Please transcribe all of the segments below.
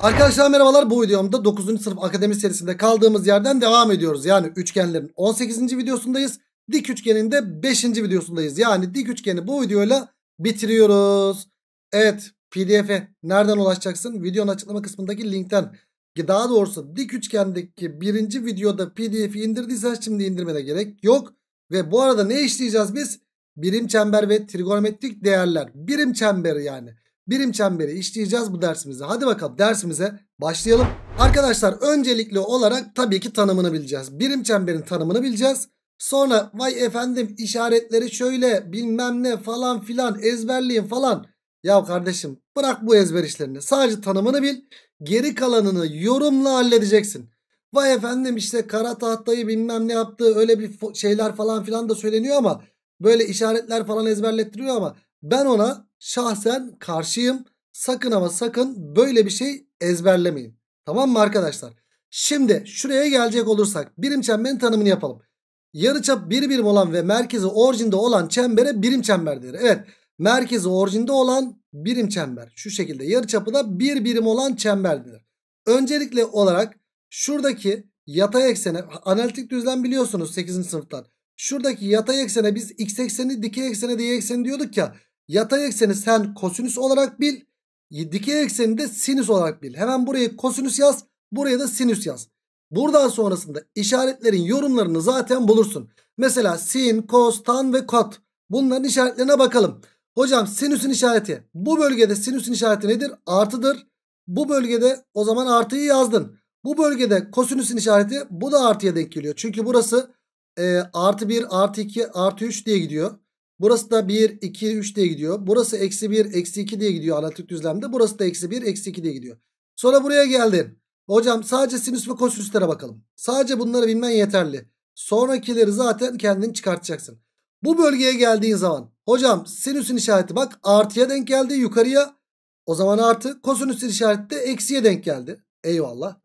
Arkadaşlar merhabalar bu videomda 9. sınıf akademi serisinde kaldığımız yerden devam ediyoruz. Yani üçgenlerin 18. videosundayız. Dik üçgenin de 5. videosundayız. Yani dik üçgeni bu videoyla bitiriyoruz. Evet pdf'e nereden ulaşacaksın? Videonun açıklama kısmındaki linkten. Daha doğrusu dik üçgendeki birinci videoda pdf'i indirdiysen şimdi indirmene gerek yok. Ve bu arada ne işleyeceğiz biz? Birim çember ve trigonometrik değerler. Birim çemberi yani birim çemberi işleyeceğiz bu dersimizde. Hadi bakalım dersimize başlayalım. Arkadaşlar öncelikli olarak tabii ki tanımını bileceğiz. Birim çemberin tanımını bileceğiz. Sonra vay efendim işaretleri şöyle bilmem ne falan filan ezberleyin falan. Ya kardeşim bırak bu ezber işlerini. Sadece tanımını bil. Geri kalanını yorumla halledeceksin. Vay efendim işte kara tahtayı bilmem ne yaptığı öyle bir şeyler falan filan da söyleniyor ama böyle işaretler falan ezberlettiriyor ama ben ona şahsen karşıyım. Sakın ama sakın böyle bir şey ezberlemeyin. Tamam mı arkadaşlar? Şimdi şuraya gelecek olursak birim çemberin tanımını yapalım. Yarıçap bir birim olan ve merkezi orijinde olan çembere birim çember denir. Evet merkezi orijinde olan birim çember. Şu şekilde yarıçapı da bir birim olan çember denir. Öncelikle olarak şuradaki yatay eksene analitik düzlem biliyorsunuz 8. sınıftan. Şuradaki yatay eksene biz x ekseni dikey eksene diye ekseni diyorduk ya. Yatay ekseni sen kosinüs olarak bil. Dikey ekseni de sinüs olarak bil. Hemen buraya kosinüs yaz. Buraya da sinüs yaz. Buradan sonrasında işaretlerin yorumlarını zaten bulursun. Mesela sin, kos, tan ve kot. Bunların işaretlerine bakalım. Hocam sinüsün işareti. Bu bölgede sinüsün işareti nedir? Artıdır. Bu bölgede o zaman artıyı yazdın. Bu bölgede kosinüsün işareti bu da artıya denk geliyor. Çünkü burası e, artı 1, artı 2, artı 3 diye gidiyor. Burası da 1, 2, 3 diye gidiyor. Burası eksi 1, eksi 2 diye gidiyor analitik düzlemde. Burası da eksi 1, eksi 2 diye gidiyor. Sonra buraya geldin. Hocam sadece sinüs ve kosinüslere bakalım. Sadece bunları bilmen yeterli. Sonrakileri zaten kendin çıkartacaksın. Bu bölgeye geldiğin zaman hocam sinüsün işareti bak artıya denk geldi yukarıya. O zaman artı kosinüsün işareti de eksiye denk geldi. Eyvallah.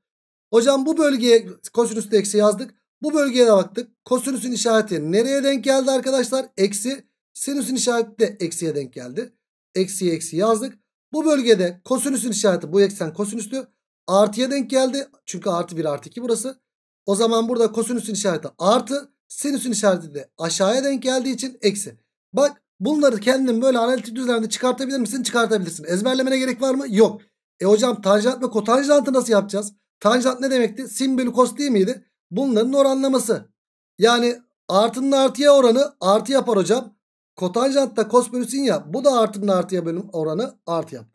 Hocam bu bölgeye kosinüs de eksi yazdık. Bu bölgeye de baktık. Kosinüsün işareti nereye denk geldi arkadaşlar? Eksi. Sinüsün işareti de eksiye denk geldi. Eksiye eksi yazdık. Bu bölgede kosinüsün işareti bu eksen kosinüslü. Artıya denk geldi. Çünkü artı 1 artı 2 burası. O zaman burada kosinüsün işareti artı. Sinüsün işareti de aşağıya denk geldiği için eksi. Bak bunları kendin böyle analitik düzlemde çıkartabilir misin? Çıkartabilirsin. Ezberlemene gerek var mı? Yok. E hocam tanjant ve kotanjantı nasıl yapacağız? Tanjant ne demekti? Sin bölü kos değil miydi? Bunların oranlaması. Yani artının artıya oranı artı yapar hocam. Kotanjant da kos bölü ya. Bu da artının artıya bölüm oranı artı yaptı.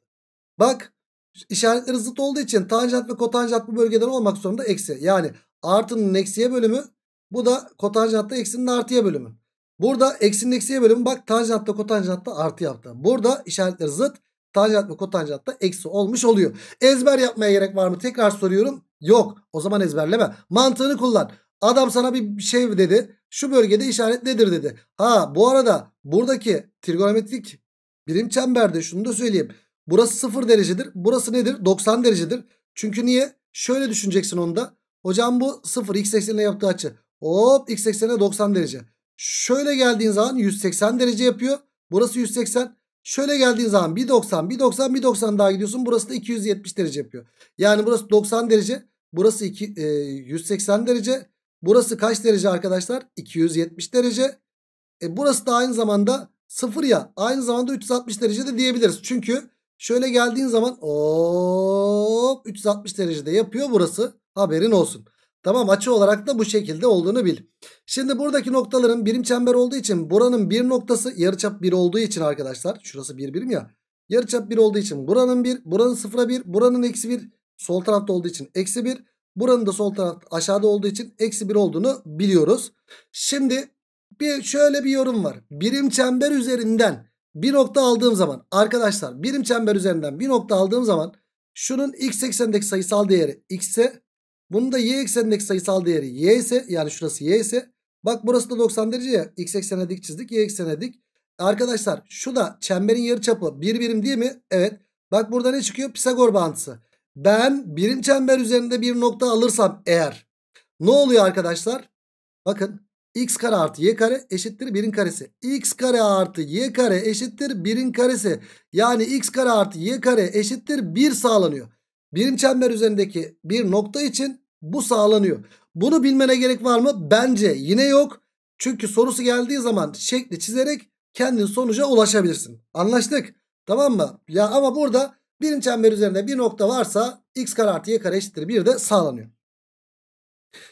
Bak işaretleri zıt olduğu için tanjant ve kotanjant bu bölgeden olmak zorunda eksi. Yani artının eksiye bölümü bu da kotanjantta eksinin artıya bölümü. Burada eksinin eksiye bölümü bak tanjantta kotanjantta artı yaptı. Burada işaretleri zıt tanjant ve kotanjantta eksi olmuş oluyor. Ezber yapmaya gerek var mı? Tekrar soruyorum. Yok. O zaman ezberleme. Mantığını kullan. Adam sana bir şey dedi. Şu bölgede işaret nedir dedi. Ha bu arada buradaki trigonometrik birim çemberde şunu da söyleyeyim. Burası 0 derecedir. Burası nedir? 90 derecedir. Çünkü niye? Şöyle düşüneceksin onu da. Hocam bu 0 x eksenine yaptığı açı. Hop x eksenine 90 derece. Şöyle geldiğin zaman 180 derece yapıyor. Burası 180. Şöyle geldiğin zaman 1.90, 1.90, 1.90 daha gidiyorsun. Burası da 270 derece yapıyor. Yani burası 90 derece. Burası iki, e, 180 derece. Burası kaç derece arkadaşlar? 270 derece. E burası da aynı zamanda 0 ya. Aynı zamanda 360 derece de diyebiliriz. Çünkü şöyle geldiğin zaman o 360 derecede yapıyor burası. Haberin olsun. Tamam açı olarak da bu şekilde olduğunu bil. Şimdi buradaki noktaların birim çember olduğu için buranın bir noktası yarıçap 1 olduğu için arkadaşlar. Şurası bir birim ya. Yarıçap 1 olduğu için buranın 1, buranın 0'a 1, buranın eksi 1. Sol tarafta olduğu için eksi 1. Buranın da sol taraf aşağıda olduğu için eksi 1 olduğunu biliyoruz. Şimdi bir şöyle bir yorum var. Birim çember üzerinden bir nokta aldığım zaman arkadaşlar birim çember üzerinden bir nokta aldığım zaman şunun x eksenindeki sayısal değeri x ise bunun da y eksenindeki sayısal değeri y ise yani şurası y ise bak burası da 90 derece ya x eksene dik çizdik y eksene dik. Arkadaşlar şu da çemberin yarıçapı bir birim değil mi? Evet. Bak burada ne çıkıyor? Pisagor bağıntısı ben birim çember üzerinde bir nokta alırsam eğer ne oluyor arkadaşlar? Bakın x kare artı y kare eşittir birin karesi. x kare artı y kare eşittir birin karesi. Yani x kare artı y kare eşittir bir sağlanıyor. Birim çember üzerindeki bir nokta için bu sağlanıyor. Bunu bilmene gerek var mı? Bence yine yok. Çünkü sorusu geldiği zaman şekli çizerek kendin sonuca ulaşabilirsin. Anlaştık. Tamam mı? Ya ama burada Birim çember üzerinde bir nokta varsa x kare artı y kare eşittir bir de sağlanıyor.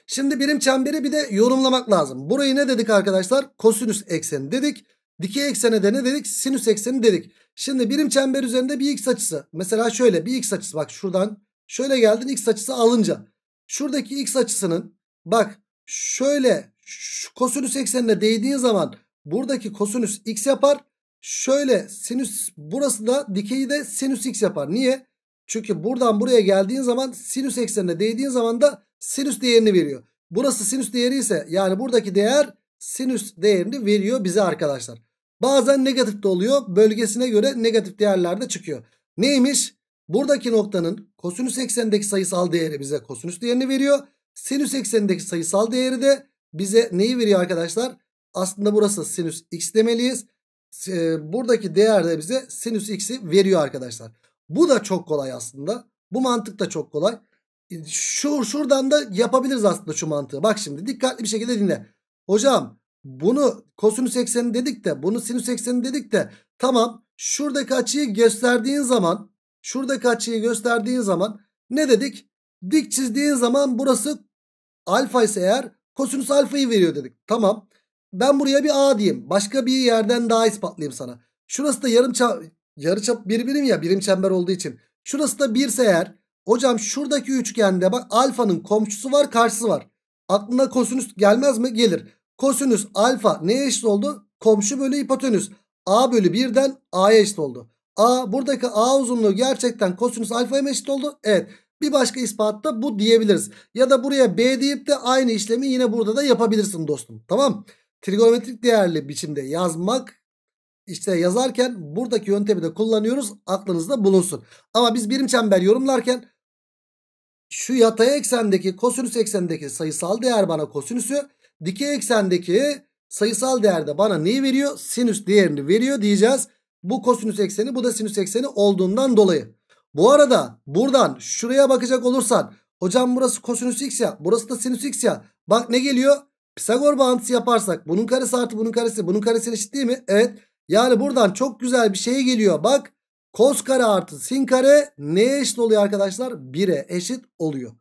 Şimdi birim çemberi bir de yorumlamak lazım. Burayı ne dedik arkadaşlar? Kosinüs ekseni dedik. Dikey eksene de ne dedik? Sinüs ekseni dedik. Şimdi birim çember üzerinde bir x açısı. Mesela şöyle bir x açısı bak şuradan. Şöyle geldin x açısı alınca. Şuradaki x açısının bak şöyle şu kosinüs eksenine değdiğin zaman buradaki kosinüs x yapar şöyle sinüs burası da dikeyi de sinüs x yapar. Niye? Çünkü buradan buraya geldiğin zaman sinüs eksenine değdiğin zaman da sinüs değerini veriyor. Burası sinüs değeri ise yani buradaki değer sinüs değerini veriyor bize arkadaşlar. Bazen negatif de oluyor. Bölgesine göre negatif değerler de çıkıyor. Neymiş? Buradaki noktanın kosinüs eksenindeki sayısal değeri bize kosinüs değerini veriyor. Sinüs eksenindeki sayısal değeri de bize neyi veriyor arkadaşlar? Aslında burası sinüs x demeliyiz e, buradaki değer de bize sinüs x'i veriyor arkadaşlar. Bu da çok kolay aslında. Bu mantık da çok kolay. E, şu şuradan da yapabiliriz aslında şu mantığı. Bak şimdi dikkatli bir şekilde dinle. Hocam bunu kosinüs ekseni dedik de bunu sinüs ekseni dedik de tamam şuradaki açıyı gösterdiğin zaman şuradaki açıyı gösterdiğin zaman ne dedik? Dik çizdiğin zaman burası alfa ise eğer kosinüs alfayı veriyor dedik. Tamam. Ben buraya bir A diyeyim. Başka bir yerden daha ispatlayayım sana. Şurası da yarım çap, yarı çap bir birim ya birim çember olduğu için. Şurası da birse eğer. Hocam şuradaki üçgende bak alfanın komşusu var karşısı var. Aklına kosinüs gelmez mi? Gelir. Kosinüs alfa neye eşit oldu? Komşu bölü hipotenüs. A bölü birden A'ya eşit oldu. A buradaki A uzunluğu gerçekten kosinüs alfaya mı eşit oldu? Evet. Bir başka ispatta bu diyebiliriz. Ya da buraya B deyip de aynı işlemi yine burada da yapabilirsin dostum. Tamam trigonometrik değerli biçimde yazmak işte yazarken buradaki yöntemi de kullanıyoruz. Aklınızda bulunsun. Ama biz birim çember yorumlarken şu yatay eksendeki kosinüs eksendeki sayısal değer bana kosinüsü. Dikey eksendeki sayısal değerde bana neyi veriyor? Sinüs değerini veriyor diyeceğiz. Bu kosinüs ekseni bu da sinüs ekseni olduğundan dolayı. Bu arada buradan şuraya bakacak olursan hocam burası kosinüs x ya burası da sinüs x ya. Bak ne geliyor? Pisagor bağıntısı yaparsak bunun karesi artı bunun karesi bunun karesi eşit değil mi? Evet. Yani buradan çok güzel bir şey geliyor. Bak kos kare artı sin kare neye eşit oluyor arkadaşlar? 1'e eşit oluyor.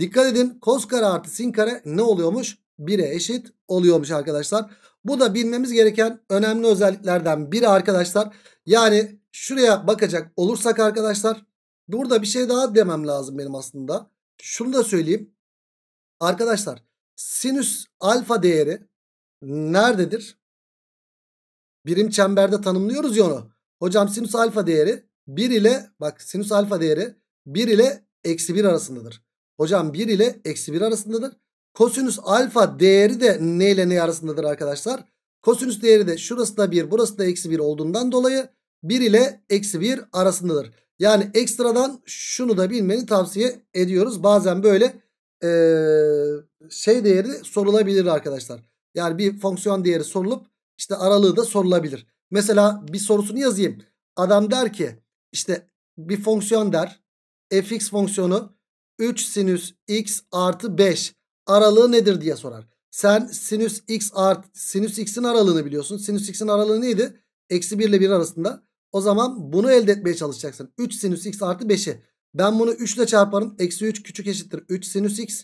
Dikkat edin kos kare artı sin kare ne oluyormuş? 1'e eşit oluyormuş arkadaşlar. Bu da bilmemiz gereken önemli özelliklerden biri arkadaşlar. Yani şuraya bakacak olursak arkadaşlar burada bir şey daha demem lazım benim aslında. Şunu da söyleyeyim. Arkadaşlar Sinüs alfa değeri nerededir? Birim çemberde tanımlıyoruz ya onu. Hocam sinüs alfa değeri 1 ile bak sinüs alfa değeri 1 ile eksi 1 arasındadır. Hocam 1 ile eksi 1 arasındadır. Kosinüs alfa değeri de ne ile ne arasındadır arkadaşlar? Kosinüs değeri de şurası da 1 burası da eksi 1 olduğundan dolayı 1 ile eksi 1 arasındadır. Yani ekstradan şunu da bilmeni tavsiye ediyoruz. Bazen böyle e, şey değeri sorulabilir arkadaşlar. Yani bir fonksiyon değeri sorulup işte aralığı da sorulabilir. Mesela bir sorusunu yazayım. Adam der ki işte bir fonksiyon der. fx fonksiyonu 3 sinüs x artı 5 aralığı nedir diye sorar. Sen sinüs x art sinüs x'in aralığını biliyorsun. Sinüs x'in aralığı neydi? Eksi 1 ile 1 arasında. O zaman bunu elde etmeye çalışacaksın. 3 sinüs x artı 5'i. Ben bunu 3 ile çarparım. Eksi 3 küçük eşittir 3 sinüs x.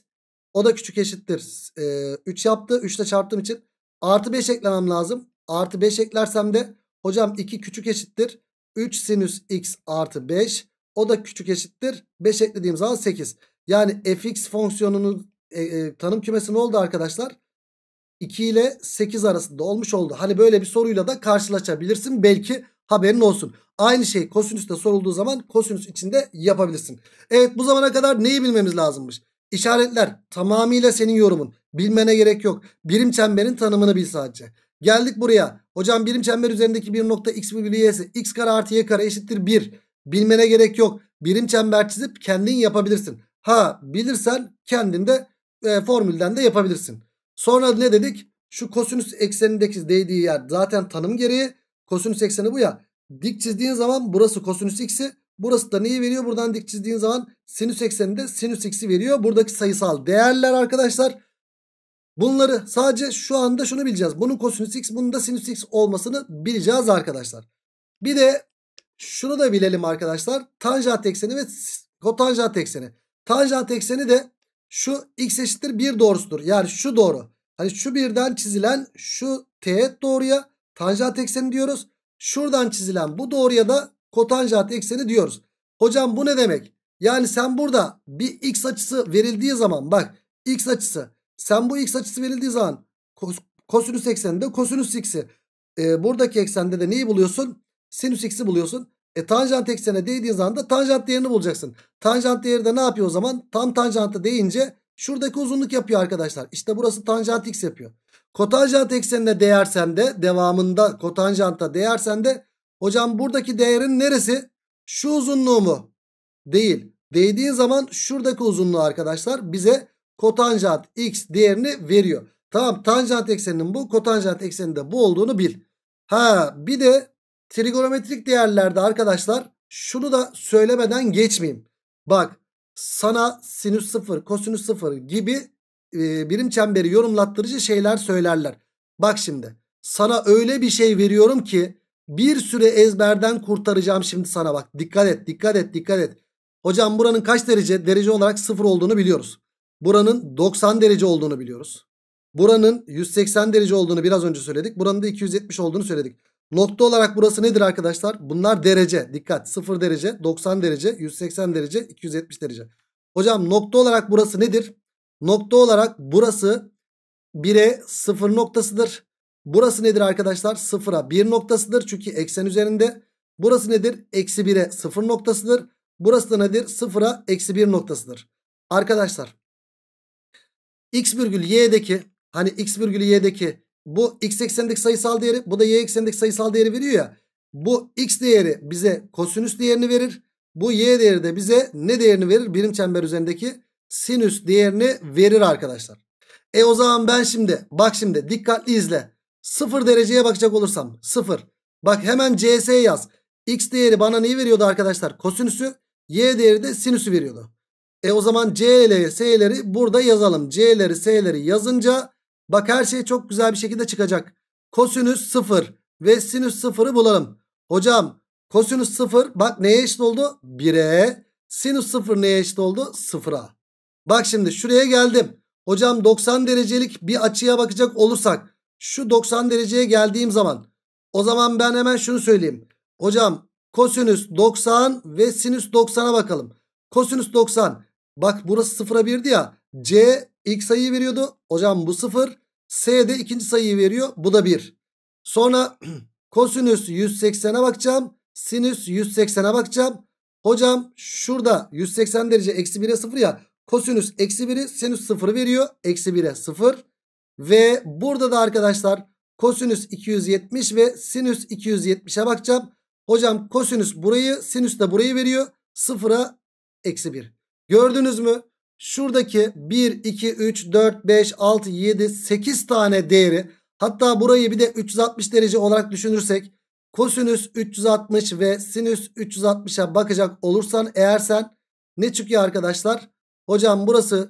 O da küçük eşittir e, 3 yaptı. 3 ile çarptığım için artı 5 eklemem lazım. Artı 5 eklersem de hocam 2 küçük eşittir 3 sinüs x artı 5. O da küçük eşittir 5 eklediğim zaman 8. Yani fx fonksiyonunun e, e, tanım kümesi ne oldu arkadaşlar? 2 ile 8 arasında olmuş oldu. Hani böyle bir soruyla da karşılaşabilirsin. Belki Haberin olsun. Aynı şey de sorulduğu zaman kosinüs içinde yapabilirsin. Evet bu zamana kadar neyi bilmemiz lazımmış? İşaretler tamamıyla senin yorumun. Bilmene gerek yok. Birim çemberin tanımını bil sadece. Geldik buraya. Hocam birim çember üzerindeki bir nokta x bölü y'si x kare artı y kare eşittir 1. Bilmene gerek yok. Birim çember çizip kendin yapabilirsin. Ha bilirsen kendin de e, formülden de yapabilirsin. Sonra ne dedik? Şu kosinüs eksenindeki değdiği yer zaten tanım gereği. Kosinüs ekseni bu ya. Dik çizdiğin zaman burası kosinüs x'i. Burası da neyi veriyor? Buradan dik çizdiğin zaman sinüs ekseninde sinüs x'i veriyor. Buradaki sayısal değerler arkadaşlar. Bunları sadece şu anda şunu bileceğiz. Bunun kosinüs x, bunun da sinüs x olmasını bileceğiz arkadaşlar. Bir de şunu da bilelim arkadaşlar. Tanjant ekseni ve kotanjant ekseni. Tanjant ekseni de şu x eşittir 1 doğrusudur. Yani şu doğru. Hani şu birden çizilen şu teğet doğruya tanjant ekseni diyoruz. Şuradan çizilen bu doğruya da kotanjant ekseni diyoruz. Hocam bu ne demek? Yani sen burada bir x açısı verildiği zaman bak x açısı. Sen bu x açısı verildiği zaman kos, kosinüs ekseninde kosinüs x'i. E, buradaki eksende de neyi buluyorsun? Sinüs x'i buluyorsun. E tanjant eksene değdiğin zaman da tanjant değerini bulacaksın. Tanjant değeri de ne yapıyor o zaman? Tam tanjanta değince Şuradaki uzunluk yapıyor arkadaşlar. İşte burası tanjant x yapıyor. Kotanjant eksenine değersen de devamında kotanjanta değersen de hocam buradaki değerin neresi? Şu uzunluğu mu? Değil. Değdiğin zaman şuradaki uzunluğu arkadaşlar bize kotanjant x değerini veriyor. Tamam tanjant ekseninin bu kotanjant ekseninde bu olduğunu bil. Ha bir de trigonometrik değerlerde arkadaşlar şunu da söylemeden geçmeyeyim. Bak sana sinüs 0, kosinüs 0 gibi e, birim çemberi yorumlattırıcı şeyler söylerler. Bak şimdi sana öyle bir şey veriyorum ki bir süre ezberden kurtaracağım şimdi sana bak. Dikkat et, dikkat et, dikkat et. Hocam buranın kaç derece? Derece olarak 0 olduğunu biliyoruz. Buranın 90 derece olduğunu biliyoruz. Buranın 180 derece olduğunu biraz önce söyledik. Buranın da 270 olduğunu söyledik. Nokta olarak burası nedir arkadaşlar? Bunlar derece. Dikkat 0 derece, 90 derece, 180 derece, 270 derece. Hocam nokta olarak burası nedir? Nokta olarak burası 1'e 0 noktasıdır. Burası nedir arkadaşlar? 0'a 1 noktasıdır. Çünkü eksen üzerinde. Burası nedir? Eksi 1'e 0 noktasıdır. Burası da nedir? 0'a eksi 1 noktasıdır. Arkadaşlar x virgül y'deki hani x virgül y'deki bu x eksenindeki sayısal değeri bu da y eksenindeki sayısal değeri veriyor ya. Bu x değeri bize kosinüs değerini verir. Bu y değeri de bize ne değerini verir? Birim çember üzerindeki sinüs değerini verir arkadaşlar. E o zaman ben şimdi bak şimdi dikkatli izle. 0 dereceye bakacak olursam 0. Bak hemen cs yaz. X değeri bana neyi veriyordu arkadaşlar? Kosinüsü. Y değeri de sinüsü veriyordu. E o zaman C ile S'leri burada yazalım. C'leri S'leri yazınca Bak her şey çok güzel bir şekilde çıkacak. Kosinüs 0 ve sinüs 0'ı bulalım. Hocam kosinüs 0 bak neye eşit oldu? 1'e. Sinüs 0 neye eşit oldu? 0'a. Bak şimdi şuraya geldim. Hocam 90 derecelik bir açıya bakacak olursak şu 90 dereceye geldiğim zaman o zaman ben hemen şunu söyleyeyim. Hocam kosinüs 90 ve sinüs 90'a bakalım. Kosinüs 90 bak burası 0'a 1'di ya C İlk sayıyı veriyordu. Hocam bu 0. S de ikinci sayıyı veriyor. Bu da 1. Sonra kosinüs 180'e bakacağım. Sinüs 180'e bakacağım. Hocam şurada 180 derece eksi 1'e 0 ya. Kosinüs eksi 1'i sinüs 0 veriyor. Eksi 1'e 0. Ve burada da arkadaşlar kosinüs 270 ve sinüs 270'e bakacağım. Hocam kosinüs burayı sinüs de burayı veriyor. 0'a eksi 1. Gördünüz mü? Şuradaki 1, 2, 3, 4, 5, 6, 7, 8 tane değeri hatta burayı bir de 360 derece olarak düşünürsek kosinüs 360 ve sinüs 360'a bakacak olursan eğer sen ne çıkıyor arkadaşlar? Hocam burası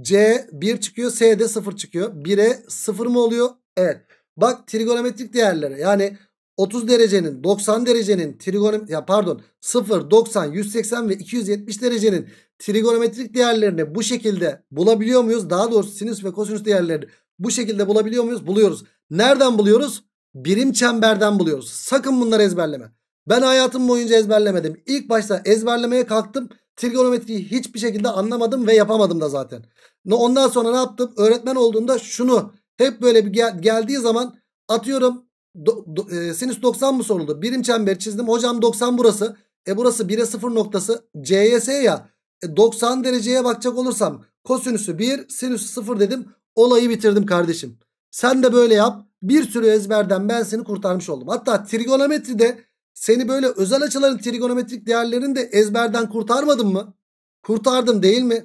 C 1 çıkıyor S de 0 çıkıyor. 1'e 0 mı oluyor? Evet. Bak trigonometrik değerlere yani 30 derecenin 90 derecenin trigonom ya pardon 0 90 180 ve 270 derecenin trigonometrik değerlerini bu şekilde bulabiliyor muyuz? Daha doğrusu sinüs ve kosinüs değerlerini bu şekilde bulabiliyor muyuz? Buluyoruz. Nereden buluyoruz? Birim çemberden buluyoruz. Sakın bunları ezberleme. Ben hayatım boyunca ezberlemedim. İlk başta ezberlemeye kalktım. Trigonometriyi hiçbir şekilde anlamadım ve yapamadım da zaten. Ondan sonra ne yaptım? Öğretmen olduğumda şunu hep böyle bir gel geldiği zaman atıyorum do, do, e, sinüs 90 mı soruldu? Birim çember çizdim. Hocam 90 burası. E burası 1'e 0 noktası. CYS ya. E 90 dereceye bakacak olursam kosinüsü 1 sinüsü 0 dedim. Olayı bitirdim kardeşim. Sen de böyle yap. Bir sürü ezberden ben seni kurtarmış oldum. Hatta trigonometride seni böyle özel açıların trigonometrik değerlerini de ezberden kurtarmadım mı? Kurtardım değil mi?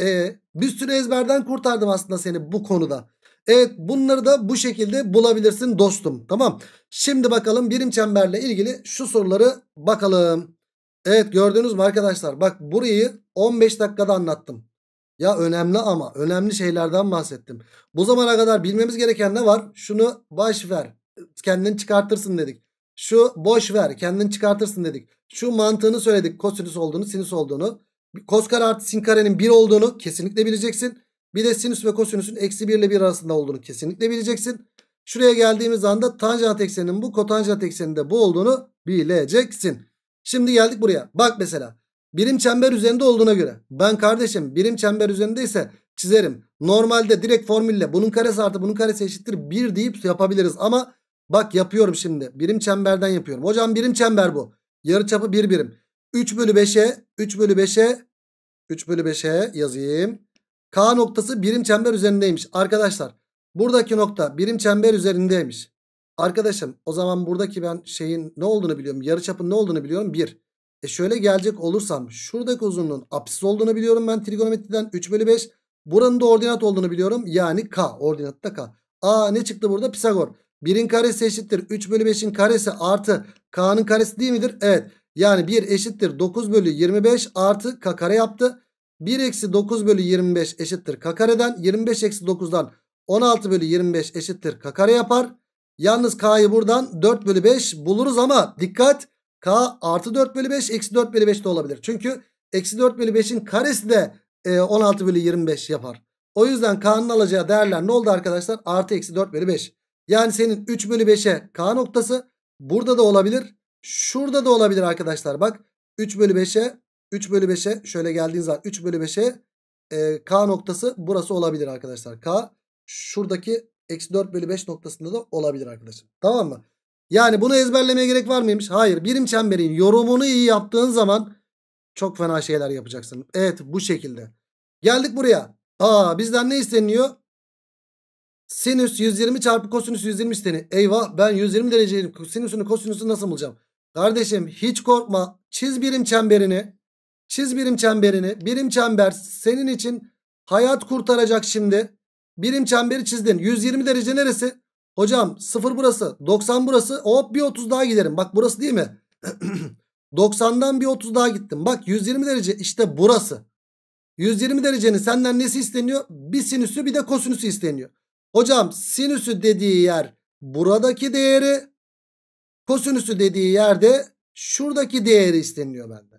E, bir sürü ezberden kurtardım aslında seni bu konuda. Evet bunları da bu şekilde bulabilirsin dostum. Tamam. Şimdi bakalım birim çemberle ilgili şu soruları bakalım. Evet gördünüz mü arkadaşlar? Bak burayı 15 dakikada anlattım. Ya önemli ama önemli şeylerden bahsettim. Bu zamana kadar bilmemiz gereken ne var? Şunu baş ver. kendin çıkartırsın dedik. Şu boş ver. kendin çıkartırsın dedik. Şu mantığını söyledik. Kosinüs olduğunu, sinüs olduğunu. Koskar artı sin karenin 1 olduğunu kesinlikle bileceksin. Bir de sinüs ve kosinüsün eksi 1 ile 1 arasında olduğunu kesinlikle bileceksin. Şuraya geldiğimiz anda tanjant ekseninin bu kotanjant ekseninde bu olduğunu bileceksin. Şimdi geldik buraya. Bak mesela birim çember üzerinde olduğuna göre. Ben kardeşim birim çember üzerindeyse çizerim. Normalde direkt formülle bunun karesi artı bunun karesi eşittir 1 deyip yapabiliriz. Ama bak yapıyorum şimdi. Birim çemberden yapıyorum. Hocam birim çember bu. Yarı çapı 1 bir birim. 3 bölü 5'e 3 bölü 5'e 3 bölü 5'e yazayım. K noktası birim çember üzerindeymiş. Arkadaşlar buradaki nokta birim çember üzerindeymiş. Arkadaşım o zaman buradaki ben şeyin ne olduğunu biliyorum. Yarıçapın ne olduğunu biliyorum. 1. E şöyle gelecek olursam şuradaki uzunluğun apsis olduğunu biliyorum ben trigonometriden 3 bölü 5. Buranın da ordinat olduğunu biliyorum. Yani K. Ordinat da K. Aa ne çıktı burada? Pisagor. 1'in karesi eşittir 3 bölü 5'in karesi artı K'nın karesi değil midir? Evet. Yani 1 eşittir 9 bölü 25 artı K kare yaptı. 1 eksi 9 bölü 25 eşittir k kareden. 25 eksi 9'dan 16 bölü 25 eşittir k kare yapar. Yalnız k'yı buradan 4 bölü 5 buluruz ama dikkat k artı 4 bölü 5 eksi 4 bölü 5 de olabilir. Çünkü eksi 4 bölü 5'in karesi de 16 e, bölü 25 yapar. O yüzden k'nın alacağı değerler ne oldu arkadaşlar? Artı eksi 4 bölü 5. Yani senin 3 bölü 5'e k noktası burada da olabilir. Şurada da olabilir arkadaşlar. Bak 3 bölü 5'e 3 bölü 5'e şöyle geldiğiniz zaman 3 bölü 5'e e, K noktası burası olabilir arkadaşlar. K şuradaki eksi 4 bölü 5 noktasında da olabilir arkadaşlar. Tamam mı? Yani bunu ezberlemeye gerek var mıymış? Hayır. Birim çemberin yorumunu iyi yaptığın zaman çok fena şeyler yapacaksın. Evet bu şekilde. Geldik buraya. Aa bizden ne isteniyor? Sinüs 120 çarpı kosinüs 120 isteni. Eyvah ben 120 dereceyi sinüsünü kosinüsünü nasıl bulacağım? Kardeşim hiç korkma. Çiz birim çemberini. Çiz birim çemberini. Birim çember senin için hayat kurtaracak şimdi. Birim çemberi çizdin. 120 derece neresi? Hocam 0 burası. 90 burası. Hop bir 30 daha giderim. Bak burası değil mi? 90'dan bir 30 daha gittim. Bak 120 derece işte burası. 120 derecenin senden nesi isteniyor? Bir sinüsü bir de kosinüsü isteniyor. Hocam sinüsü dediği yer buradaki değeri. Kosinüsü dediği yerde şuradaki değeri isteniyor benden.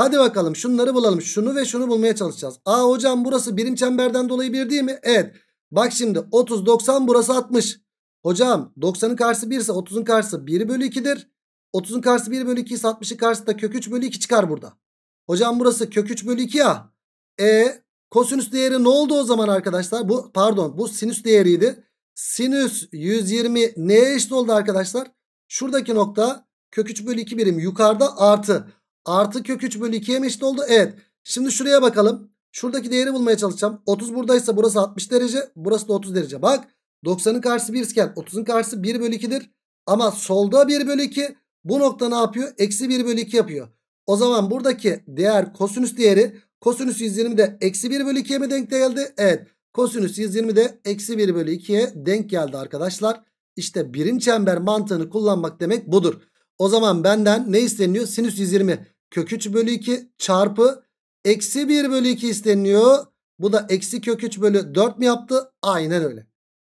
Hadi bakalım şunları bulalım. Şunu ve şunu bulmaya çalışacağız. Aa hocam burası birim çemberden dolayı bir değil mi? Evet. Bak şimdi 30 90 burası 60. Hocam 90'ın karşısı 1 ise 30'un karşısı 1 bölü 2'dir. 30'un karşısı 1 bölü 2 ise 60'ın karşısı da kök 3 bölü 2 çıkar burada. Hocam burası kök 3 bölü 2 ya. E kosinüs değeri ne oldu o zaman arkadaşlar? Bu pardon bu sinüs değeriydi. Sinüs 120 neye eşit oldu arkadaşlar? Şuradaki nokta kök 3 bölü 2 birim yukarıda artı. Artı kök 3 bölü 2'ye mi eşit oldu? Evet. Şimdi şuraya bakalım. Şuradaki değeri bulmaya çalışacağım. 30 buradaysa burası 60 derece. Burası da 30 derece. Bak 90'ın karşısı 1 iken 30'un karşısı 1 bölü 2'dir. Ama solda 1 bölü 2. Bu nokta ne yapıyor? Eksi 1 bölü 2 yapıyor. O zaman buradaki değer kosinüs değeri kosinüs 120 de eksi 1 bölü 2'ye mi denk geldi? Evet. Kosinüs 120 de eksi 1 bölü 2'ye denk geldi arkadaşlar. İşte birim çember mantığını kullanmak demek budur. O zaman benden ne isteniyor? Sinüs 120 kök 3 bölü 2 çarpı eksi 1 bölü 2 isteniyor. Bu da eksi kök 3 bölü 4 mi yaptı? Aynen öyle.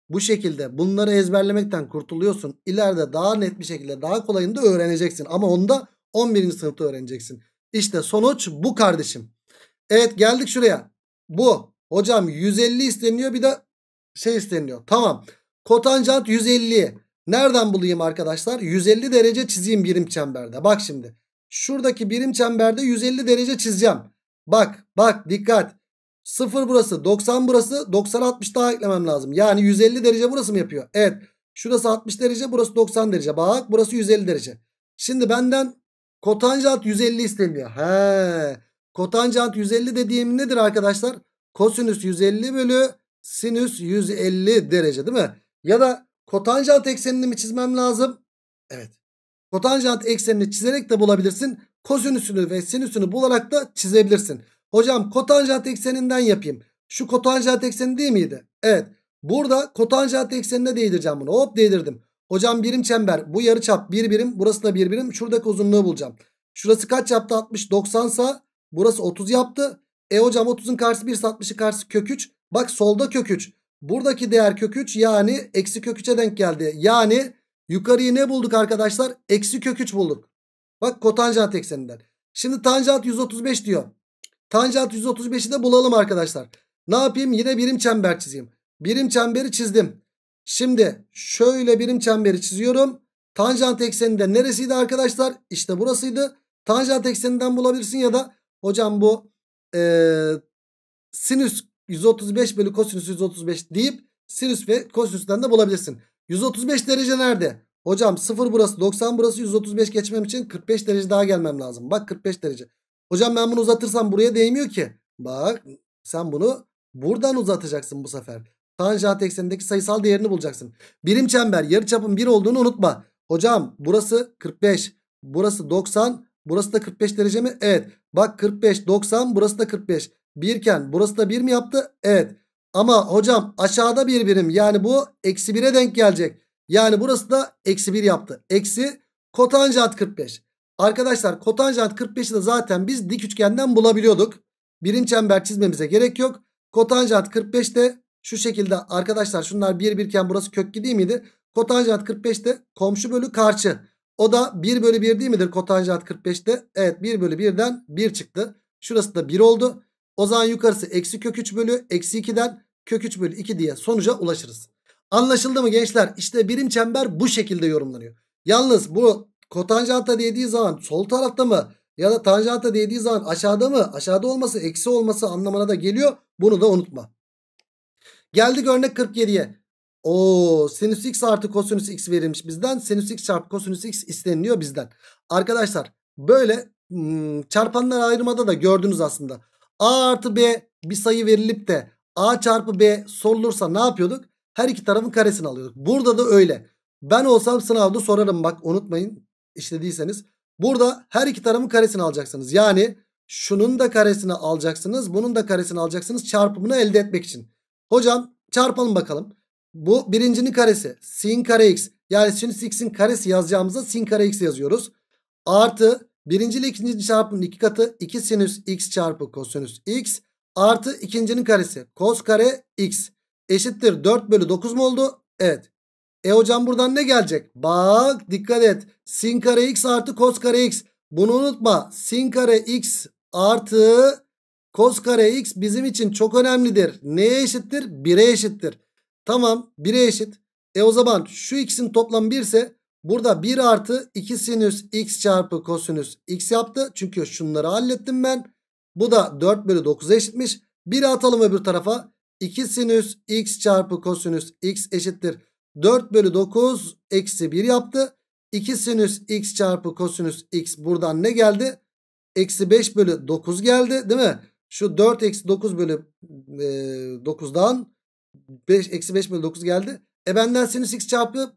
Bu şekilde bunları ezberlemekten kurtuluyorsun. İleride daha net bir şekilde daha kolayını da öğreneceksin. Ama onu da 11. sınıfta öğreneceksin. İşte sonuç bu kardeşim. Evet geldik şuraya. Bu. Hocam 150 isteniyor bir de şey isteniyor. Tamam. Kotanjant 150. Nereden bulayım arkadaşlar? 150 derece çizeyim birim çemberde. Bak şimdi. Şuradaki birim çemberde 150 derece çizeceğim. Bak bak dikkat. 0 burası 90 burası 90 60 daha eklemem lazım. Yani 150 derece burası mı yapıyor? Evet. Şurası 60 derece burası 90 derece. Bak burası 150 derece. Şimdi benden kotanjant 150 isteniyor. He. Kotanjant 150 dediğim nedir arkadaşlar? Kosinüs 150 bölü sinüs 150 derece değil mi? Ya da Kotanjant eksenini mi çizmem lazım? Evet. Kotanjant eksenini çizerek de bulabilirsin. Kosinüsünü ve sinüsünü bularak da çizebilirsin. Hocam kotanjant ekseninden yapayım. Şu kotanjant ekseni değil miydi? Evet. Burada kotanjant eksenine değdireceğim bunu. Hop değdirdim. Hocam birim çember. Bu yarı çap bir birim. Burası da bir birim. Şuradaki uzunluğu bulacağım. Şurası kaç yaptı? 60 90 sa. Burası 30 yaptı. E hocam 30'un karşısı 1 60'ı karşısı kök 3. Bak solda kök 3. Buradaki değer kök 3 yani eksi kök 3'e denk geldi. Yani yukarıyı ne bulduk arkadaşlar? Eksi kök 3 bulduk. Bak kotanjant ekseninden. Şimdi tanjant 135 diyor. Tanjant 135'i de bulalım arkadaşlar. Ne yapayım? Yine birim çember çizeyim. Birim çemberi çizdim. Şimdi şöyle birim çemberi çiziyorum. Tanjant ekseninde neresiydi arkadaşlar? İşte burasıydı. Tanjant ekseninden bulabilirsin ya da hocam bu e, sinüs 135 bölü kosinüs 135 deyip sinüs ve kosinüsten de bulabilirsin. 135 derece nerede? Hocam 0 burası 90 burası 135 geçmem için 45 derece daha gelmem lazım. Bak 45 derece. Hocam ben bunu uzatırsam buraya değmiyor ki. Bak sen bunu buradan uzatacaksın bu sefer. Tanjant eksenindeki sayısal değerini bulacaksın. Birim çember yarıçapın 1 olduğunu unutma. Hocam burası 45 burası 90 burası da 45 derece mi? Evet bak 45 90 burası da 45. Birken burası da 1 mi yaptı? Evet. Ama hocam aşağıda bir birim yani bu eksi 1'e denk gelecek. Yani burası da eksi 1 yaptı. Eksi kotanjant 45. Arkadaşlar kotanjant 45'i de zaten biz dik üçgenden bulabiliyorduk. Birim çember çizmemize gerek yok. Kotanjant 45 de şu şekilde arkadaşlar şunlar bir birken burası kökli değil miydi? Kotanjant 45 de komşu bölü karşı. O da 1 bölü 1 değil midir kotanjant 45'te? Evet 1 bölü 1'den 1 çıktı. Şurası da 1 oldu. O zaman yukarısı eksi kök 3 bölü eksi 2'den kök 3 bölü 2 diye sonuca ulaşırız. Anlaşıldı mı gençler? İşte birim çember bu şekilde yorumlanıyor. Yalnız bu kotanjanta dediği zaman sol tarafta mı ya da tanjanta dediği zaman aşağıda mı? Aşağıda olması eksi olması anlamına da geliyor. Bunu da unutma. Geldik örnek 47'ye. O sinüs x artı kosinüs x verilmiş bizden. Sinüs x çarpı kosinüs x isteniliyor bizden. Arkadaşlar böyle hmm, çarpanlar ayırmada da gördünüz aslında. A artı B bir sayı verilip de A çarpı B sorulursa ne yapıyorduk? Her iki tarafın karesini alıyorduk. Burada da öyle. Ben olsam sınavda sorarım bak unutmayın işlediyseniz. Burada her iki tarafın karesini alacaksınız. Yani şunun da karesini alacaksınız. Bunun da karesini alacaksınız. Çarpımını elde etmek için. Hocam çarpalım bakalım. Bu birincinin karesi. Sin kare x. Yani sin x'in karesi yazacağımızda sin kare x yazıyoruz. Artı Birinci ile ikinci çarpımın iki katı 2 sinüs x çarpı kosinüs x artı ikincinin karesi kos kare x eşittir 4 bölü 9 mu oldu? Evet. E hocam buradan ne gelecek? Bak dikkat et. Sin kare x artı kos kare x. Bunu unutma. Sin kare x artı kos kare x bizim için çok önemlidir. Neye eşittir? 1'e eşittir. Tamam 1'e eşit. E o zaman şu x'in toplamı 1 ise Burada 1 artı 2 sinüs x çarpı kosinüs x yaptı. Çünkü şunları hallettim ben. Bu da 4 bölü 9'a eşitmiş. 1'i atalım öbür tarafa. 2 sinüs x çarpı kosinüs x eşittir. 4 bölü 9 eksi 1 yaptı. 2 sinüs x çarpı kosinüs x buradan ne geldi? Eksi 5 bölü 9 geldi değil mi? Şu 4 eksi 9 bölü e, 9'dan 5, eksi 5 bölü 9 geldi. E benden sinüs x çarpı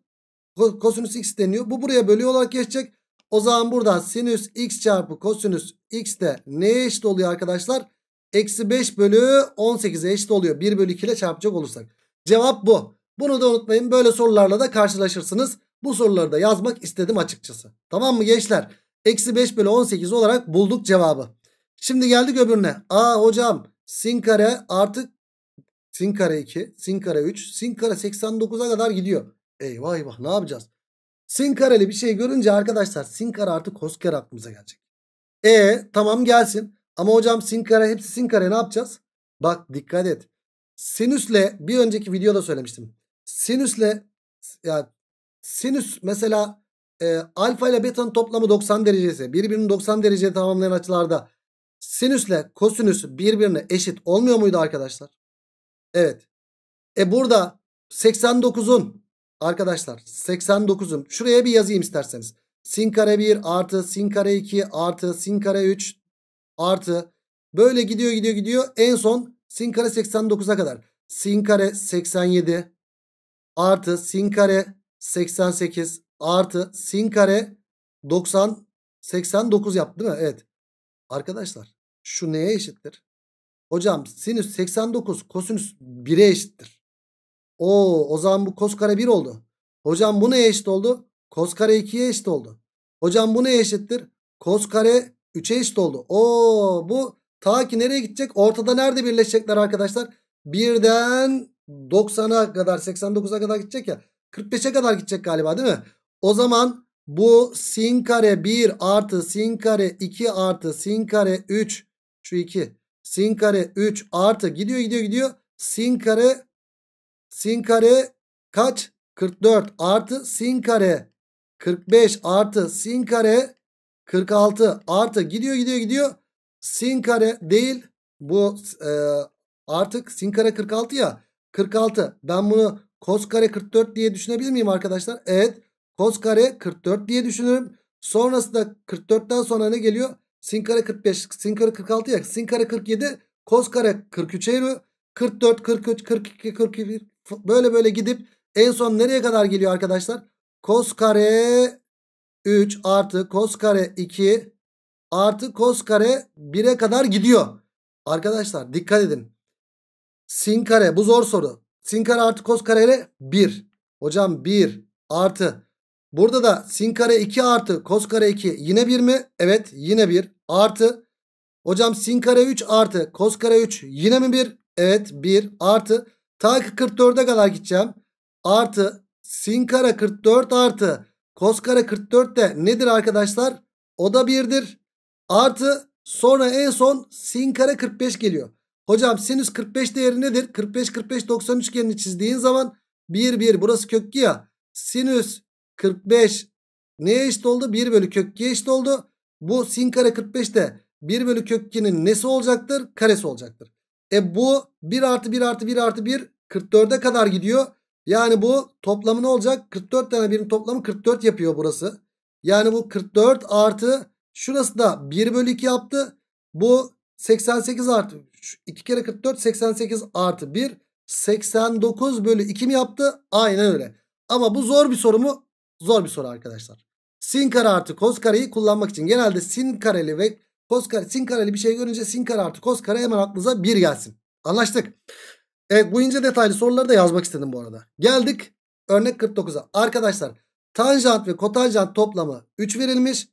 kosinüs x deniyor. Bu buraya bölü olarak geçecek. O zaman burada sinüs x çarpı kosinüs x de neye eşit oluyor arkadaşlar? Eksi 5 bölü 18'e eşit oluyor. 1 bölü 2 ile çarpacak olursak. Cevap bu. Bunu da unutmayın. Böyle sorularla da karşılaşırsınız. Bu soruları da yazmak istedim açıkçası. Tamam mı gençler? Eksi 5 bölü 18 olarak bulduk cevabı. Şimdi geldik öbürüne. Aa hocam sin kare artık sin kare 2, sin kare 3, sin kare 89'a kadar gidiyor. Eyvah eyvah ne yapacağız? Sin kareli bir şey görünce arkadaşlar sin kare artı kos kare aklımıza gelecek. E tamam gelsin. Ama hocam sin kare hepsi sin kare ne yapacağız? Bak dikkat et. Sinüsle bir önceki videoda söylemiştim. Sinüsle ya sinüs mesela e, alfa ile beta'nın toplamı 90 derecesi. birbirinin 90 dereceye tamamlayan açılarda sinüsle kosinüs birbirine eşit olmuyor muydu arkadaşlar? Evet. E burada 89'un Arkadaşlar 89'um. şuraya bir yazayım isterseniz. Sin kare 1 artı sin kare 2 artı sin kare 3 artı böyle gidiyor gidiyor gidiyor. En son sin kare 89'a kadar. Sin kare 87 artı sin kare 88 artı sin kare 90 89 yaptı değil mi? Evet. Arkadaşlar şu neye eşittir? Hocam sinüs 89 kosinüs 1'e eşittir. Oo o zaman bu kos kare 1 oldu. Hocam bu neye eşit oldu? Kos kare 2'ye eşit oldu. Hocam bu neye eşittir? Kos kare 3'e eşit oldu. Oo bu ta ki nereye gidecek? Ortada nerede birleşecekler arkadaşlar? Birden 90'a kadar 89'a kadar gidecek ya. 45'e kadar gidecek galiba değil mi? O zaman bu sin kare 1 artı sin kare 2 artı sin kare 3 şu 2 sin kare 3 artı gidiyor gidiyor gidiyor sin kare Sin kare kaç? 44 artı sin kare 45 artı sin kare 46 artı gidiyor gidiyor gidiyor. Sin kare değil bu e, artık sin kare 46 ya 46 ben bunu kos kare 44 diye düşünebilir miyim arkadaşlar? Evet kos kare 44 diye düşünürüm. Sonrasında 44'ten sonra ne geliyor? Sin kare 45 sin kare 46 ya sin kare 47 kos kare 43 eriyor. 44 43 42 41 böyle böyle gidip en son nereye kadar geliyor arkadaşlar? Kos kare 3 artı kos kare 2 artı kos kare 1'e kadar gidiyor. Arkadaşlar dikkat edin. Sin kare bu zor soru. Sin kare artı kos kare ile 1. Hocam 1 artı. Burada da sin kare 2 artı kos kare 2 yine 1 mi? Evet yine 1 artı. Hocam sin kare 3 artı kos kare 3 yine mi 1? Evet 1 artı. Ta ki 44'e kadar gideceğim. Artı sin kare 44 artı kos kare 44 de nedir arkadaşlar? O da 1'dir. Artı sonra en son sin kare 45 geliyor. Hocam sinüs 45 değeri nedir? 45 45 90 üçgenini çizdiğin zaman 1 1 burası köklü ya. Sinüs 45 neye eşit oldu? 1 bölü kökkiye eşit oldu. Bu sin kare 45 de 1 bölü kökkinin nesi olacaktır? Karesi olacaktır. E bu 1 artı 1 artı 1 artı 1 44'e kadar gidiyor. Yani bu toplamı ne olacak? 44 tane birim toplamı 44 yapıyor burası. Yani bu 44 artı şurası da 1 bölü 2 yaptı. Bu 88 artı 2 kere 44 88 artı 1 89 bölü 2 mi yaptı? Aynen öyle. Ama bu zor bir soru mu? Zor bir soru arkadaşlar. Sin kare artı kos kareyi kullanmak için genelde sin kareli ve Kos kare sin kareli bir şey görünce sin kare artı kos kare hemen aklınıza 1 gelsin. Anlaştık. Evet bu ince detaylı soruları da yazmak istedim bu arada. Geldik örnek 49'a. Arkadaşlar tanjant ve kotanjant toplamı 3 verilmiş.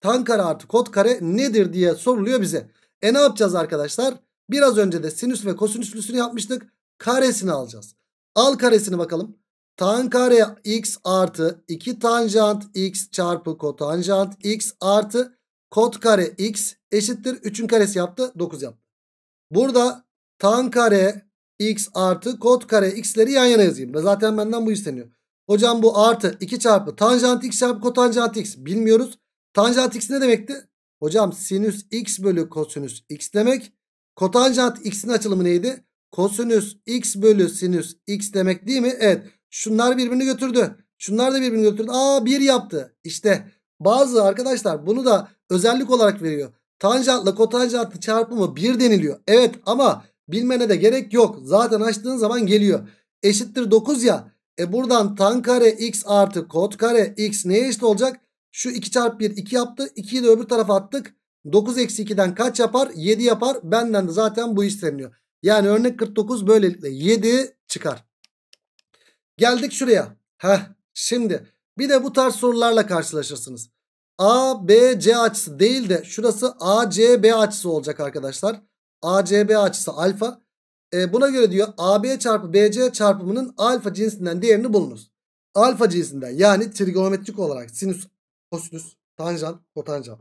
Tan kare artı kot kare nedir diye soruluyor bize. E ne yapacağız arkadaşlar? Biraz önce de sinüs ve kosinüslüsünü yapmıştık. Karesini alacağız. Al karesini bakalım. Tan kare x artı 2 tanjant x çarpı kotanjant x artı Kot kare x eşittir 3'ün karesi yaptı 9 yaptı. Burada tan kare x artı kot kare x'leri yan yana yazayım. Zaten benden bu isteniyor. Hocam bu artı 2 çarpı tanjant x çarpı kotanjant x bilmiyoruz. Tanjant x ne demekti? Hocam sinüs x bölü kosinüs x demek. Kotanjant x'in açılımı neydi? Kosinüs x bölü sinüs x demek değil mi? Evet. Şunlar birbirini götürdü. Şunlar da birbirini götürdü. Aa 1 yaptı. İşte bazı arkadaşlar bunu da özellik olarak veriyor. Tanjantla kotanjantlı çarpımı 1 deniliyor. Evet ama bilmene de gerek yok. Zaten açtığın zaman geliyor. Eşittir 9 ya. E buradan tan kare x artı kot kare x neye eşit olacak? Şu 2 çarpı 1 2 yaptı. 2'yi de öbür tarafa attık. 9 eksi 2'den kaç yapar? 7 yapar. Benden de zaten bu isteniyor. Yani örnek 49 böylelikle 7 çıkar. Geldik şuraya. Heh şimdi bir de bu tarz sorularla karşılaşırsınız. ABC açısı değil de şurası ACB açısı olacak arkadaşlar. ACB açısı alfa. E, buna göre diyor AB çarpı BC çarpımının alfa cinsinden diğerini bulunuz. Alfa cinsinden yani trigonometrik olarak sinüs, kosinüs, tanjant, kotanjant.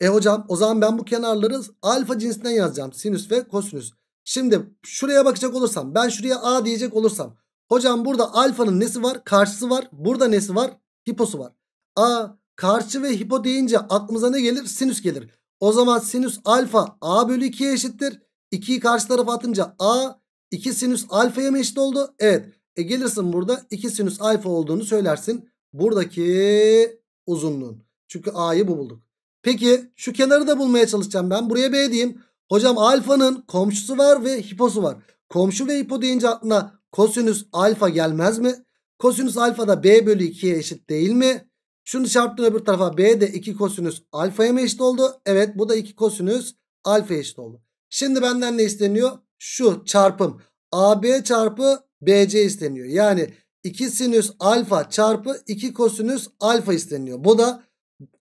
E hocam o zaman ben bu kenarları alfa cinsinden yazacağım. Sinüs ve kosinüs. Şimdi şuraya bakacak olursam ben şuraya A diyecek olursam Hocam burada alfanın nesi var? Karşısı var. Burada nesi var? Hiposu var. A karşı ve hipo deyince aklımıza ne gelir? Sinüs gelir. O zaman sinüs alfa A bölü 2'ye eşittir. 2'yi karşı tarafa atınca A 2 sinüs alfaya mı eşit oldu? Evet. E gelirsin burada 2 sinüs alfa olduğunu söylersin. Buradaki uzunluğun. Çünkü A'yı bu bulduk. Peki şu kenarı da bulmaya çalışacağım ben. Buraya B diyeyim. Hocam alfanın komşusu var ve hiposu var. Komşu ve hipo deyince aklına Kosinüs alfa gelmez mi? Kosinüs alfa da b bölü 2'ye eşit değil mi? Şunu çarptın öbür tarafa b de 2 kosinüs alfaya mı eşit oldu? Evet bu da 2 kosinüs alfa eşit oldu. Şimdi benden ne isteniyor? Şu çarpım AB çarpı BC isteniyor. Yani 2 sinüs alfa çarpı 2 kosinüs alfa isteniyor. Bu da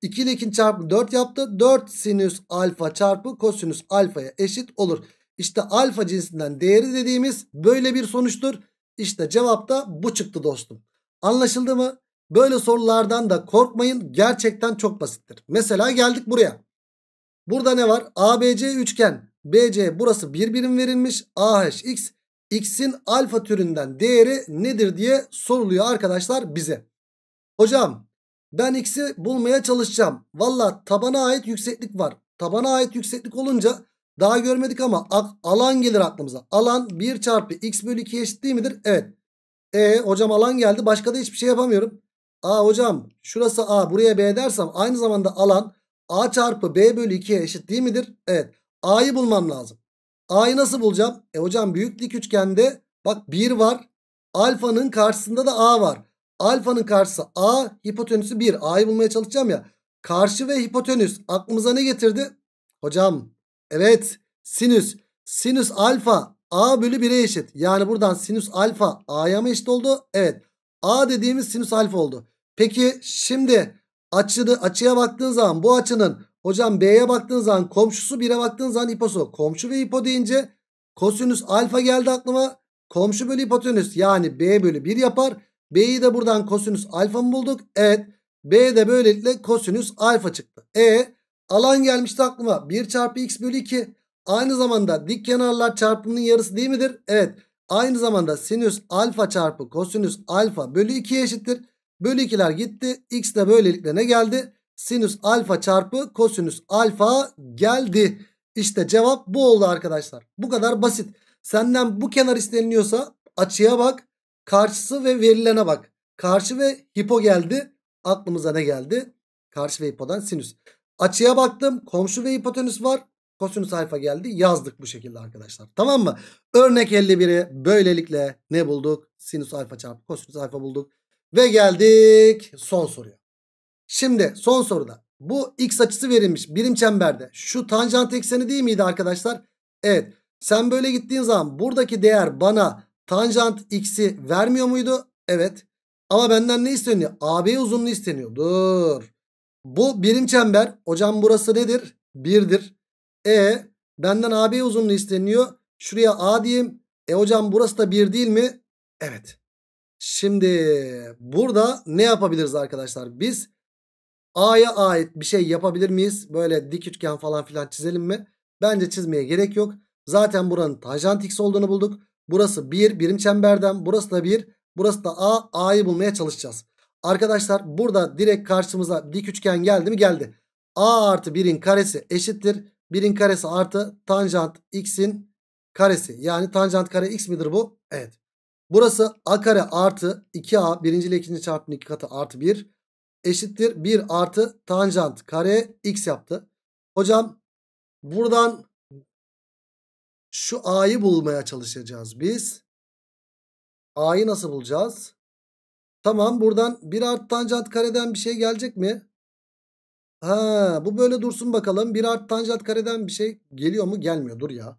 2 ile 2 çarpı 4 yaptı. 4 sinüs alfa çarpı kosinüs alfaya eşit olur. İşte alfa cinsinden değeri dediğimiz böyle bir sonuçtur. İşte cevap da bu çıktı dostum. Anlaşıldı mı? Böyle sorulardan da korkmayın. Gerçekten çok basittir. Mesela geldik buraya. Burada ne var? ABC üçgen. BC burası bir birim verilmiş. AHX x'in alfa türünden değeri nedir diye soruluyor arkadaşlar bize. Hocam ben x'i bulmaya çalışacağım. Valla tabana ait yükseklik var. Tabana ait yükseklik olunca daha görmedik ama alan gelir aklımıza. Alan 1 çarpı x bölü 2 eşit değil midir? Evet. E hocam alan geldi. Başka da hiçbir şey yapamıyorum. A hocam şurası A buraya B dersem aynı zamanda alan A çarpı B bölü 2'ye eşit değil midir? Evet. A'yı bulmam lazım. A'yı nasıl bulacağım? E hocam büyük dik üçgende bak 1 var. Alfanın karşısında da A var. Alfanın karşısı A hipotenüsü 1. A'yı bulmaya çalışacağım ya. Karşı ve hipotenüs aklımıza ne getirdi? Hocam Evet sinüs. Sinüs alfa a bölü 1'e eşit. Yani buradan sinüs alfa a'ya mı eşit oldu? Evet. A dediğimiz sinüs alfa oldu. Peki şimdi açıda, açıya baktığın zaman bu açının hocam B'ye baktığın zaman komşusu 1'e baktığın zaman hiposu. Komşu ve hipo deyince kosinüs alfa geldi aklıma. Komşu bölü hipotenüs yani B bölü 1 yapar. B'yi de buradan kosinüs alfa mı bulduk? Evet. B de böylelikle kosinüs alfa çıktı. E Alan gelmişti aklıma. 1 çarpı x bölü 2. Aynı zamanda dik kenarlar çarpımının yarısı değil midir? Evet. Aynı zamanda sinüs alfa çarpı kosinüs alfa bölü 2'ye eşittir. Bölü 2'ler gitti. X de böylelikle ne geldi? Sinüs alfa çarpı kosinüs alfa geldi. İşte cevap bu oldu arkadaşlar. Bu kadar basit. Senden bu kenar isteniliyorsa açıya bak. Karşısı ve verilene bak. Karşı ve hipo geldi. Aklımıza ne geldi? Karşı ve hipodan sinüs. Açıya baktım. Komşu ve hipotenüs var. Kosinüs alfa geldi. Yazdık bu şekilde arkadaşlar. Tamam mı? Örnek 51'i böylelikle ne bulduk? Sinüs alfa çarpı kosinüs alfa bulduk. Ve geldik son soruya. Şimdi son soruda. Bu x açısı verilmiş birim çemberde. Şu tanjant ekseni değil miydi arkadaşlar? Evet. Sen böyle gittiğin zaman buradaki değer bana tanjant x'i vermiyor muydu? Evet. Ama benden ne isteniyor? AB uzunluğu isteniyor. Dur. Bu birim çember. Hocam burası nedir? 1'dir. E benden AB uzunluğu isteniyor. Şuraya A diyeyim. E hocam burası da 1 değil mi? Evet. Şimdi burada ne yapabiliriz arkadaşlar? Biz A'ya ait bir şey yapabilir miyiz? Böyle dik üçgen falan filan çizelim mi? Bence çizmeye gerek yok. Zaten buranın tanjant x olduğunu bulduk. Burası 1 bir, birim çemberden. Burası da 1. Burası da A. A'yı bulmaya çalışacağız. Arkadaşlar burada direkt karşımıza dik üçgen geldi mi? Geldi. A artı 1'in karesi eşittir. 1'in karesi artı tanjant x'in karesi. Yani tanjant kare x midir bu? Evet. Burası a kare artı 2a birinci ile ikinci çarpımın iki katı artı 1 eşittir 1 artı tanjant kare x yaptı. Hocam buradan şu a'yı bulmaya çalışacağız biz. A'yı nasıl bulacağız? Tamam buradan 1 artı tanjant kareden bir şey gelecek mi? Ha, bu böyle dursun bakalım. 1 artı tanjant kareden bir şey geliyor mu? Gelmiyor dur ya.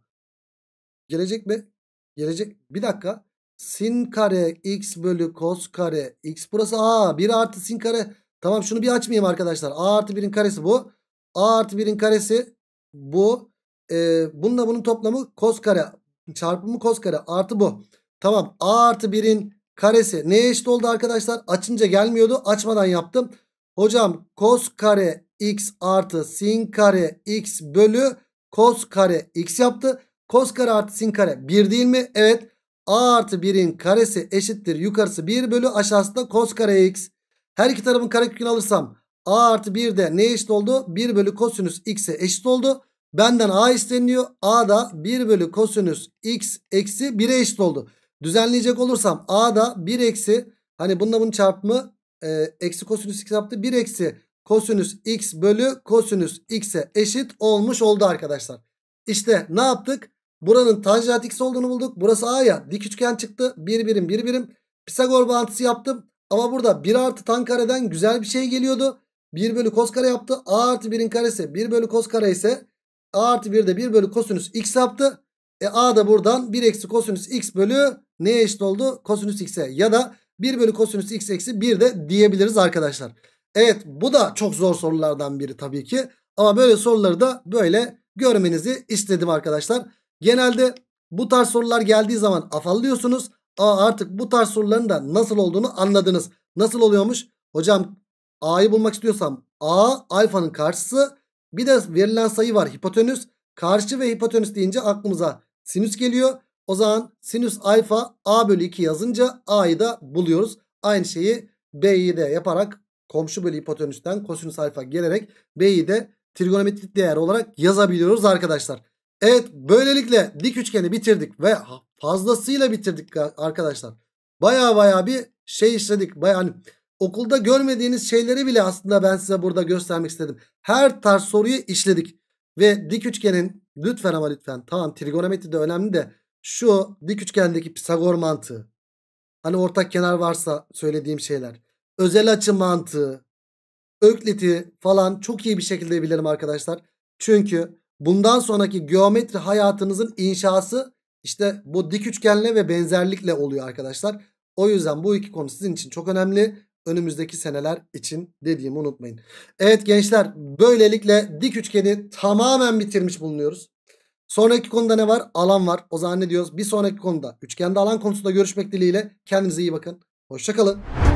Gelecek mi? Gelecek. Bir dakika. Sin kare x bölü kos kare x burası a 1 artı sin kare. Tamam şunu bir açmayayım arkadaşlar. a artı 1'in karesi bu. a artı 1'in karesi bu. Ee, bununla bunun toplamı kos kare çarpımı kos kare artı bu. Tamam a artı 1'in karesi neye eşit oldu arkadaşlar? Açınca gelmiyordu. Açmadan yaptım. Hocam kos kare x artı sin kare x bölü kos kare x yaptı. Kos kare artı sin kare 1 değil mi? Evet. A artı 1'in karesi eşittir. Yukarısı 1 bölü aşağısı da kos kare x. Her iki tarafın karekökünü alırsam A artı 1 de ne eşit oldu? 1 bölü kosinüs x'e eşit oldu. Benden A isteniliyor. A da 1 bölü kosinüs x eksi 1'e eşit oldu. Düzenleyecek olursam A'da 1 eksi hani bununla bunun çarpımı e, eksi kosinüs x yaptı. 1 eksi kosinüs x bölü kosinüs x'e eşit olmuş oldu arkadaşlar. İşte ne yaptık? Buranın tanjant x olduğunu bulduk. Burası A ya dik üçgen çıktı. 1 birim 1 birim. Pisagor bağıntısı yaptım. Ama burada 1 artı tan kareden güzel bir şey geliyordu. 1 bölü kos kare yaptı. A artı 1'in karesi 1 bölü kos kare ise A artı 1 de 1 bölü kosinüs x yaptı. E A da buradan 1 eksi kosinüs x bölü neye eşit oldu? Kosinüs x'e ya da 1 bölü kosinüs x eksi 1 de diyebiliriz arkadaşlar. Evet bu da çok zor sorulardan biri tabii ki. Ama böyle soruları da böyle görmenizi istedim arkadaşlar. Genelde bu tarz sorular geldiği zaman afallıyorsunuz. Aa artık bu tarz soruların da nasıl olduğunu anladınız. Nasıl oluyormuş? Hocam A'yı bulmak istiyorsam A alfanın karşısı bir de verilen sayı var hipotenüs. Karşı ve hipotenüs deyince aklımıza sinüs geliyor. O zaman sinüs alfa a bölü 2 yazınca a'yı da buluyoruz. Aynı şeyi b'yi de yaparak komşu bölü hipotenüsten kosinüs alfa gelerek b'yi de trigonometrik değer olarak yazabiliyoruz arkadaşlar. Evet böylelikle dik üçgeni bitirdik ve fazlasıyla bitirdik arkadaşlar. Baya baya bir şey işledik. Baya hani okulda görmediğiniz şeyleri bile aslında ben size burada göstermek istedim. Her tarz soruyu işledik. Ve dik üçgenin lütfen ama lütfen tamam trigonometri de önemli de şu dik üçgendeki Pisagor mantığı. Hani ortak kenar varsa söylediğim şeyler. Özel açı mantığı. Öklit'i falan çok iyi bir şekilde bilirim arkadaşlar. Çünkü bundan sonraki geometri hayatınızın inşası işte bu dik üçgenle ve benzerlikle oluyor arkadaşlar. O yüzden bu iki konu sizin için çok önemli. Önümüzdeki seneler için dediğimi unutmayın. Evet gençler böylelikle dik üçgeni tamamen bitirmiş bulunuyoruz. Sonraki konuda ne var? Alan var. O zaman ne diyoruz? Bir sonraki konuda üçgende alan konusunda görüşmek dileğiyle. Kendinize iyi bakın. Hoşçakalın.